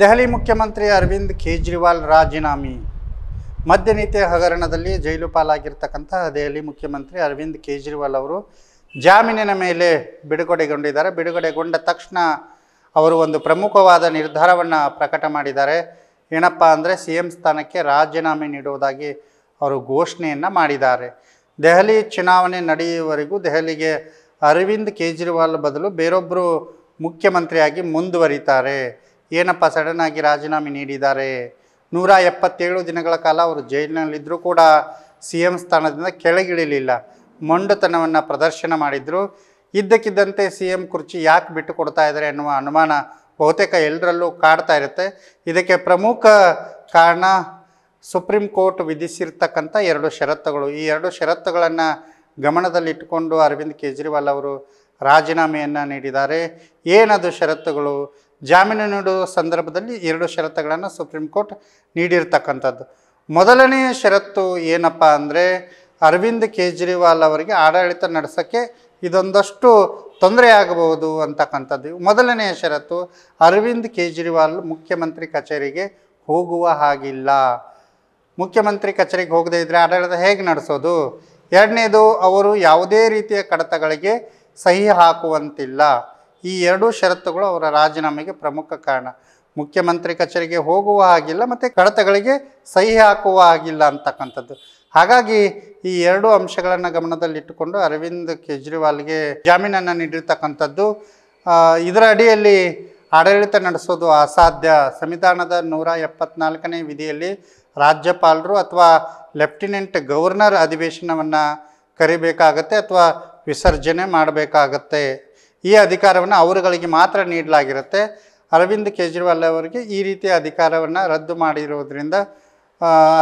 ದೆಹಲಿ ಮುಖ್ಯಮಂತ್ರಿ ಅರವಿಂದ್ ಕೇಜ್ರಿವಾಲ್ ರಾಜೀನಾಮೆ ಮದ್ಯನೀತಿ ಹಗರಣದಲ್ಲಿ ಜೈಲು ಪಾಲಾಗಿರ್ತಕ್ಕಂತಹ ದೆಹಲಿ ಮುಖ್ಯಮಂತ್ರಿ ಅರವಿಂದ್ ಕೇಜ್ರಿವಾಲ್ ಅವರು ಜಾಮೀನಿನ ಮೇಲೆ ಬಿಡುಗಡೆಗೊಂಡಿದ್ದಾರೆ ಬಿಡುಗಡೆಗೊಂಡ ತಕ್ಷಣ ಅವರು ಒಂದು ಪ್ರಮುಖವಾದ ನಿರ್ಧಾರವನ್ನು ಪ್ರಕಟ ಮಾಡಿದ್ದಾರೆ ಏನಪ್ಪ ಅಂದರೆ ಸಿ ಎಂ ಸ್ಥಾನಕ್ಕೆ ರಾಜೀನಾಮೆ ನೀಡುವುದಾಗಿ ಅವರು ಘೋಷಣೆಯನ್ನು ಮಾಡಿದ್ದಾರೆ ದೆಹಲಿ ಚುನಾವಣೆ ನಡೆಯುವವರೆಗೂ ದೆಹಲಿಗೆ ಅರವಿಂದ್ ಕೇಜ್ರಿವಾಲ್ ಬದಲು ಬೇರೊಬ್ಬರು ಮುಖ್ಯಮಂತ್ರಿಯಾಗಿ ಮುಂದುವರಿತಾರೆ ಏನಪ್ಪ ಸಡನ್ನಾಗಿ ರಾಜೀನಾಮೆ ನೀಡಿದ್ದಾರೆ ನೂರ ಎಪ್ಪತ್ತೇಳು ದಿನಗಳ ಕಾಲ ಅವರು ಜೈಲಿನಲ್ಲಿದ್ದರೂ ಕೂಡ ಸಿ ಎಂ ಸ್ಥಾನದಿಂದ ಕೆಳಗಿಳಿಲಿಲ್ಲ ಮೊಂಡತನವನ್ನು ಪ್ರದರ್ಶನ ಮಾಡಿದರು ಇದ್ದಕ್ಕಿದ್ದಂತೆ ಸಿ ಎಂ ಕುರ್ಚಿ ಯಾಕೆ ಬಿಟ್ಟು ಕೊಡ್ತಾ ಇದ್ದಾರೆ ಎನ್ನುವ ಅನುಮಾನ ಬಹುತೇಕ ಎಲ್ಲರಲ್ಲೂ ಕಾಡ್ತಾ ಇರುತ್ತೆ ಇದಕ್ಕೆ ಪ್ರಮುಖ ಕಾರಣ ಸುಪ್ರೀಂ ಕೋರ್ಟ್ ವಿಧಿಸಿರ್ತಕ್ಕಂಥ ಎರಡು ಷರತ್ತುಗಳು ಈ ಎರಡು ಷರತ್ತುಗಳನ್ನು ಗಮನದಲ್ಲಿಟ್ಟುಕೊಂಡು ಅರವಿಂದ್ ಕೇಜ್ರಿವಾಲ್ ಅವರು ರಾಜೀನಾಮೆಯನ್ನು ನೀಡಿದ್ದಾರೆ ಏನದು ಷರತ್ತುಗಳು ಜಾಮೀನು ನೀಡುವ ಸಂದರ್ಭದಲ್ಲಿ ಎರಡು ಷರತ್ತುಗಳನ್ನು ಸುಪ್ರೀಂ ಕೋರ್ಟ್ ನೀಡಿರ್ತಕ್ಕಂಥದ್ದು ಮೊದಲನೆಯ ಷರತ್ತು ಏನಪ್ಪ ಅಂದರೆ ಅರವಿಂದ್ ಕೇಜ್ರಿವಾಲ್ ಅವರಿಗೆ ಆಡಳಿತ ನಡೆಸೋಕ್ಕೆ ಇದೊಂದಷ್ಟು ತೊಂದರೆ ಆಗಬಹುದು ಅಂತಕ್ಕಂಥದ್ದು ಮೊದಲನೆಯ ಷರತ್ತು ಅರವಿಂದ್ ಕೇಜ್ರಿವಾಲ್ ಮುಖ್ಯಮಂತ್ರಿ ಕಚೇರಿಗೆ ಹೋಗುವ ಹಾಗಿಲ್ಲ ಮುಖ್ಯಮಂತ್ರಿ ಕಚೇರಿಗೆ ಹೋಗದೇ ಇದ್ದರೆ ಆಡಳಿತ ಹೇಗೆ ನಡೆಸೋದು ಎರಡನೇದು ಅವರು ಯಾವುದೇ ರೀತಿಯ ಕಡತಗಳಿಗೆ ಸಹಿ ಹಾಕುವಂತಿಲ್ಲ ಈ ಎರಡೂ ಷರತ್ತುಗಳು ಅವರ ರಾಜೀನಾಮೆಗೆ ಪ್ರಮುಖ ಕಾರಣ ಮುಖ್ಯಮಂತ್ರಿ ಕಚೇರಿಗೆ ಹೋಗುವ ಹಾಗಿಲ್ಲ ಮತ್ತು ಕಡತಗಳಿಗೆ ಸಹಿ ಹಾಕುವ ಹಾಗಿಲ್ಲ ಅಂತಕ್ಕಂಥದ್ದು ಹಾಗಾಗಿ ಈ ಎರಡು ಅಂಶಗಳನ್ನು ಗಮನದಲ್ಲಿಟ್ಟುಕೊಂಡು ಅರವಿಂದ್ ಕೇಜ್ರಿವಾಲ್ಗೆ ಜಾಮೀನನ್ನು ನೀಡಿರ್ತಕ್ಕಂಥದ್ದು ಇದರ ಅಡಿಯಲ್ಲಿ ಆಡಳಿತ ನಡೆಸೋದು ಅಸಾಧ್ಯ ಸಂವಿಧಾನದ ನೂರ ಎಪ್ಪತ್ನಾಲ್ಕನೇ ವಿಧಿಯಲ್ಲಿ ರಾಜ್ಯಪಾಲರು ಅಥವಾ ಲೆಫ್ಟಿನೆಂಟ್ ಗವರ್ನರ್ ಅಧಿವೇಶನವನ್ನು ಕರಿಬೇಕಾಗತ್ತೆ ಅಥವಾ ವಿಸರ್ಜನೆ ಮಾಡಬೇಕಾಗತ್ತೆ ಈ ಅಧಿಕಾರವನ್ನು ಅವರುಗಳಿಗೆ ಮಾತ್ರ ನೀಡಲಾಗಿರುತ್ತೆ ಅರವಿಂದ್ ಕೇಜ್ರಿವಾಲ್ ಅವರಿಗೆ ಈ ರೀತಿಯ ಅಧಿಕಾರವನ್ನು ರದ್ದು ಮಾಡಿರುವುದರಿಂದ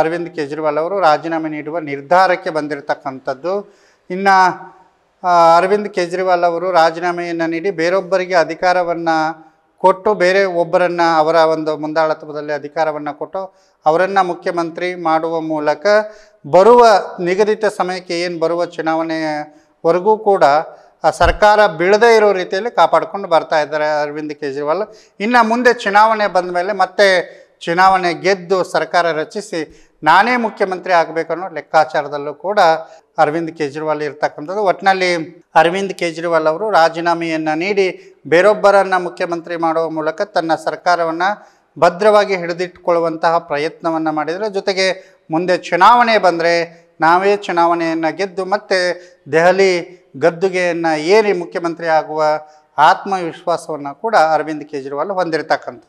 ಅರವಿಂದ್ ಕೇಜ್ರಿವಾಲ್ ಅವರು ರಾಜೀನಾಮೆ ನೀಡುವ ನಿರ್ಧಾರಕ್ಕೆ ಬಂದಿರತಕ್ಕಂಥದ್ದು ಇನ್ನು ಅರವಿಂದ್ ಕೇಜ್ರಿವಾಲ್ ಅವರು ರಾಜೀನಾಮೆಯನ್ನು ನೀಡಿ ಬೇರೊಬ್ಬರಿಗೆ ಅಧಿಕಾರವನ್ನು ಕೊಟ್ಟು ಬೇರೆ ಒಬ್ಬರನ್ನು ಅವರ ಒಂದು ಮುಂದಾಳತ್ವದಲ್ಲಿ ಅಧಿಕಾರವನ್ನು ಕೊಟ್ಟು ಅವರನ್ನು ಮುಖ್ಯಮಂತ್ರಿ ಮಾಡುವ ಮೂಲಕ ಬರುವ ನಿಗದಿತ ಸಮಯಕ್ಕೆ ಏನು ಬರುವ ಚುನಾವಣೆಯವರೆಗೂ ಕೂಡ ಆ ಸರ್ಕಾರ ಬೀಳದೇ ಇರೋ ರೀತಿಯಲ್ಲಿ ಕಾಪಾಡಿಕೊಂಡು ಬರ್ತಾ ಇದ್ದಾರೆ ಅರವಿಂದ್ ಕೇಜ್ರಿವಾಲ್ ಇನ್ನು ಮುಂದೆ ಚುನಾವಣೆ ಬಂದ ಮೇಲೆ ಮತ್ತೆ ಚುನಾವಣೆ ಗೆದ್ದು ಸರ್ಕಾರ ರಚಿಸಿ ನಾನೇ ಮುಖ್ಯಮಂತ್ರಿ ಆಗಬೇಕು ಅನ್ನೋ ಲೆಕ್ಕಾಚಾರದಲ್ಲೂ ಕೂಡ ಅರವಿಂದ್ ಕೇಜ್ರಿವಾಲ್ ಇರ್ತಕ್ಕಂಥದ್ದು ಒಟ್ಟಿನಲ್ಲಿ ಅರವಿಂದ್ ಕೇಜ್ರಿವಾಲ್ ಅವರು ರಾಜೀನಾಮೆಯನ್ನು ನೀಡಿ ಬೇರೊಬ್ಬರನ್ನು ಮುಖ್ಯಮಂತ್ರಿ ಮಾಡುವ ಮೂಲಕ ತನ್ನ ಸರ್ಕಾರವನ್ನು ಭದ್ರವಾಗಿ ಹಿಡಿದಿಟ್ಟುಕೊಳ್ಳುವಂತಹ ಪ್ರಯತ್ನವನ್ನು ಮಾಡಿದರೆ ಜೊತೆಗೆ ಮುಂದೆ ಚುನಾವಣೆ ಬಂದರೆ ನಾವೇ ಚುನಾವಣೆಯನ್ನು ಗೆದ್ದು ಮತ್ತೆ ದೆಹಲಿ ಗದ್ದುಗೆಯನ್ನು ಏರಿ ಮುಖ್ಯಮಂತ್ರಿ ಆಗುವ ಆತ್ಮವಿಶ್ವಾಸವನ್ನು ಕೂಡ ಅರವಿಂದ್ ಕೇಜ್ರಿವಾಲ್ ಹೊಂದಿರತಕ್ಕಂಥ